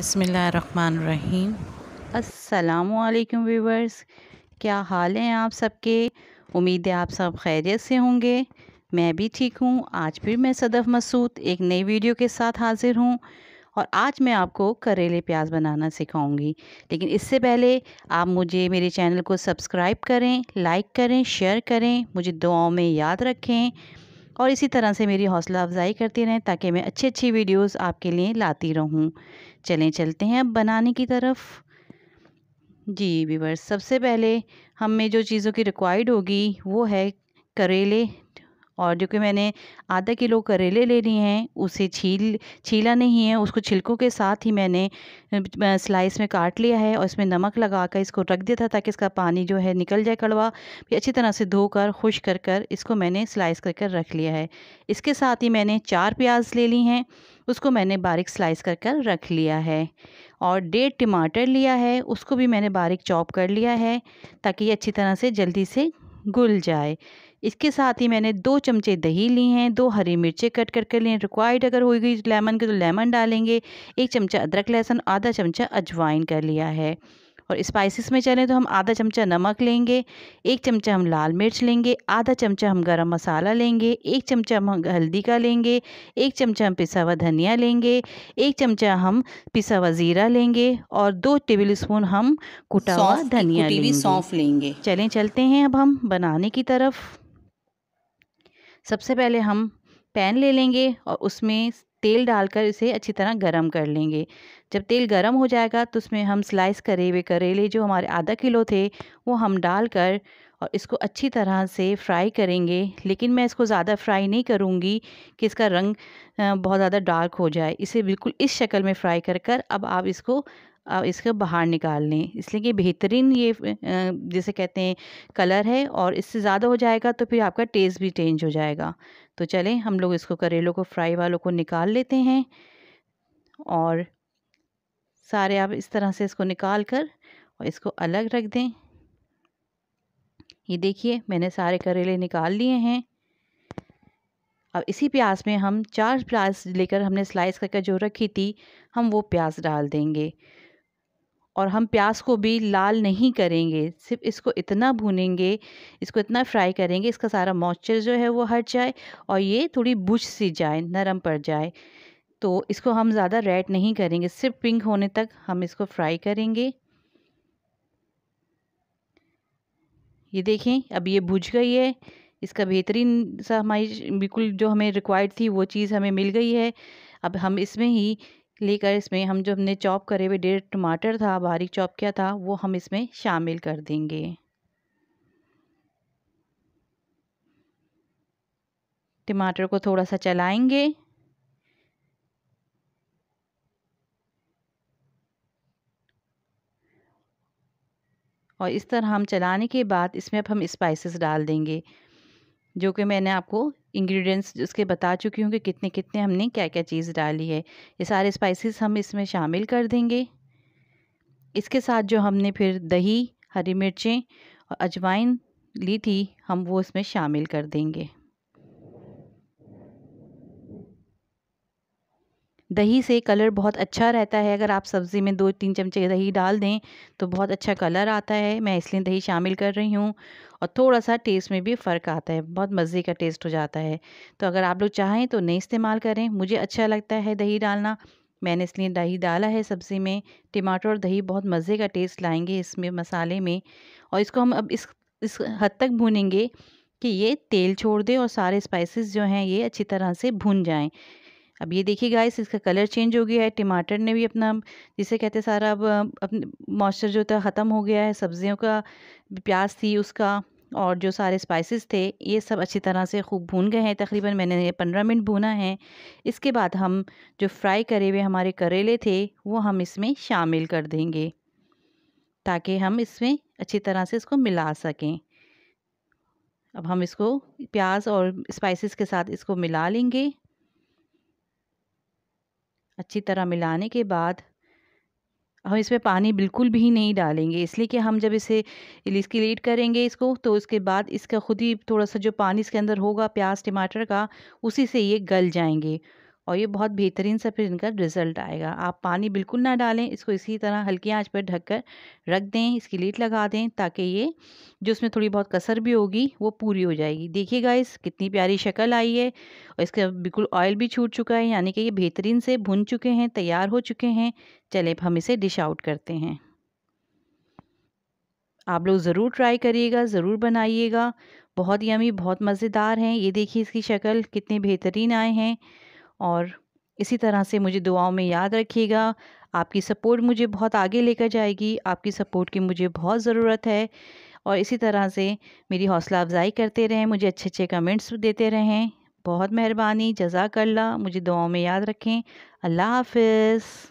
बिसमीम असलकम व्यूवर्स क्या हाल हैं आप सबके उम्मीद है आप सब खैरियत से होंगे मैं भी ठीक हूँ आज भी मैं सदफ मसूद एक नई वीडियो के साथ हाज़िर हूँ और आज मैं आपको करेले प्याज बनाना सिखाऊंगी लेकिन इससे पहले आप मुझे मेरे चैनल को सब्सक्राइब करें लाइक करें शेयर करें मुझे दुआओं में याद रखें और इसी तरह से मेरी हौसला अफजाई करती रहें ताकि मैं अच्छी अच्छी वीडियोस आपके लिए लाती रहूं चलें चलते हैं अब बनाने की तरफ जी वीवर्स सबसे पहले हमें जो चीज़ों की रिक्वायर्ड होगी वो है करेले और जो कि मैंने आधा किलो करेले ले लिए हैं उसे छील छीला नहीं है उसको छिलकों के साथ ही मैंने स्लाइस में काट लिया है और इसमें नमक लगा कर इसको रख दिया था ताकि इसका पानी जो है निकल जाए कड़वा फिर अच्छी तरह से धोकर खुश कर कर इसको मैंने स्लाइस कर कर रख लिया है इसके साथ ही मैंने चार प्याज ले ली हैं उसको मैंने बारीक स्लाइस कर कर रख लिया है और डेढ़ टमाटर लिया है उसको भी मैंने बारीक चॉप कर लिया है ताकि ये अच्छी तरह से जल्दी से घुल जाए इसके साथ ही मैंने दो चमचे दही ली हैं दो हरी मिर्चें कट करके लिए रिक्वायर्ड अगर हो गई लेमन के तो लेमन डालेंगे एक चमचा अदरक लहसुन आधा चमचा अजवाइन कर लिया है और स्पाइसेस में चलें तो हम आधा चमचा नमक लेंगे एक चमचा हम लाल मिर्च लेंगे आधा चमचा हम गरम मसाला लेंगे एक चमचा हम हल्दी का लेंगे एक चमचा हम पिसा हुआ धनिया लेंगे एक चमचा हम पिसा हुआ ज़ीरा लेंगे और दो टेबल स्पून हम कुटा हुआ धनिया लेंगे सौंफ लेंगे चलें चलते हैं अब हम बनाने की तरफ सबसे पहले हम पैन ले लेंगे और उसमें तेल डालकर इसे अच्छी तरह गरम कर लेंगे जब तेल गरम हो जाएगा तो उसमें हम स्लाइस करे हुए करेले जो हमारे आधा किलो थे वो हम डालकर और इसको अच्छी तरह से फ्राई करेंगे लेकिन मैं इसको ज़्यादा फ्राई नहीं करूँगी कि इसका रंग बहुत ज़्यादा डार्क हो जाए इसे बिल्कुल इस शक्ल में फ्राई कर कर अब आप इसको आप इसको बाहर निकाल लें इसलिए कि बेहतरीन ये जैसे कहते हैं कलर है और इससे ज़्यादा हो जाएगा तो फिर आपका टेस्ट भी चेंज हो जाएगा तो चलें हम लोग इसको करेलों को फ्राई वालों को निकाल लेते हैं और सारे आप इस तरह से इसको निकाल कर और इसको अलग रख दें ये देखिए मैंने सारे करेले निकाल लिए हैं अब इसी प्याज में हम चार प्याज लेकर हमने स्लाइस करके जो रखी थी हम वो प्याज डाल देंगे और हम प्याज को भी लाल नहीं करेंगे सिर्फ इसको इतना भूनेंगे इसको इतना फ्राई करेंगे इसका सारा मॉइस्चर जो है वो हट जाए और ये थोड़ी बुझ सी जाए नरम पड़ जाए तो इसको हम ज़्यादा रेड नहीं करेंगे सिर्फ पिंक होने तक हम इसको फ्राई करेंगे ये देखें अब ये बुझ गई है इसका बेहतरीन सा हमारी बिल्कुल जो हमें रिक्वायर्ड थी वो चीज़ हमें मिल गई है अब हम इसमें ही लेकर इसमें हम जो हमने चॉप करे हुए डेढ़ टमाटर था बारीक चॉप किया था वो हम इसमें शामिल कर देंगे टमाटर को थोड़ा सा चलाएंगे और इस तरह हम चलाने के बाद इसमें अब हम स्पाइसेस डाल देंगे जो कि मैंने आपको इंग्रेडिएंट्स उसके बता चुकी हूँ कि कितने कितने हमने क्या क्या चीज़ डाली है ये सारे स्पाइसेस हम इसमें शामिल कर देंगे इसके साथ जो हमने फिर दही हरी मिर्चें और अजवाइन ली थी हम वो इसमें शामिल कर देंगे दही से कलर बहुत अच्छा रहता है अगर आप सब्ज़ी में दो तीन चमचे दही डाल दें तो बहुत अच्छा कलर आता है मैं इसलिए दही शामिल कर रही हूँ और थोड़ा सा टेस्ट में भी फ़र्क आता है बहुत मज़े का टेस्ट हो जाता है तो अगर आप लोग चाहें तो नहीं इस्तेमाल करें मुझे अच्छा लगता है दही डालना मैंने इसलिए दही डाला है सब्ज़ी में टमाटर और दही बहुत मज़े का टेस्ट लाएंगे इसमें मसाले में और इसको हम अब इस इस हद तक भूनेंगे कि ये तेल छोड़ दे और सारे स्पाइसेस जो हैं ये अच्छी तरह से भुन जाएं अब ये देखिए गाइस इसका कलर चेंज हो गया है टमाटर ने भी अपना जिसे कहते हैं सारा अब अपने मॉइस्चर जो था ख़त्म हो गया है सब्जियों का प्याज थी उसका और जो सारे स्पाइसेस थे ये सब अच्छी तरह से खूब भून गए हैं तकरीबन मैंने ये पंद्रह मिनट भूना है इसके बाद हम जो फ्राई करे हुए हमारे करेले थे वो हम इसमें शामिल कर देंगे ताकि हम इसमें अच्छी तरह से इसको मिला सकें अब हम इसको प्याज और स्पाइसेस के साथ इसको मिला लेंगे अच्छी तरह मिलाने के बाद हम इसमें पानी बिल्कुल भी नहीं डालेंगे इसलिए कि हम जब इसे इसकीलेट करेंगे इसको तो उसके बाद इसका खुद ही थोड़ा सा जो पानी इसके अंदर होगा प्याज टमाटर का उसी से ये गल जाएंगे और ये बहुत बेहतरीन सा फिर इनका रिज़ल्ट आएगा आप पानी बिल्कुल ना डालें इसको इसी तरह हल्की आंच पर ढककर रख दें इसकी लीट लगा दें ताकि ये जो उसमें थोड़ी बहुत कसर भी होगी वो पूरी हो जाएगी देखिएगा इस कितनी प्यारी शक्ल आई है और इसका बिल्कुल ऑयल भी छूट चुका है यानी कि ये बेहतरीन से भुन चुके हैं तैयार हो चुके हैं चले हम इसे डिश आउट करते हैं आप लोग ज़रूर ट्राई करिएगा ज़रूर बनाइएगा बहुत ही अमी बहुत मज़ेदार हैं ये देखिए इसकी शक्ल कितने बेहतरीन आए हैं और इसी तरह से मुझे दुआओं में याद रखिएगा आपकी सपोर्ट मुझे बहुत आगे लेकर जाएगी आपकी सपोर्ट की मुझे बहुत ज़रूरत है और इसी तरह से मेरी हौसला अफजाई करते रहें मुझे अच्छे अच्छे कमेंट्स देते रहें बहुत मेहरबानी जजाकल्ला मुझे दुआओं में याद रखें अल्लाह हाफिज़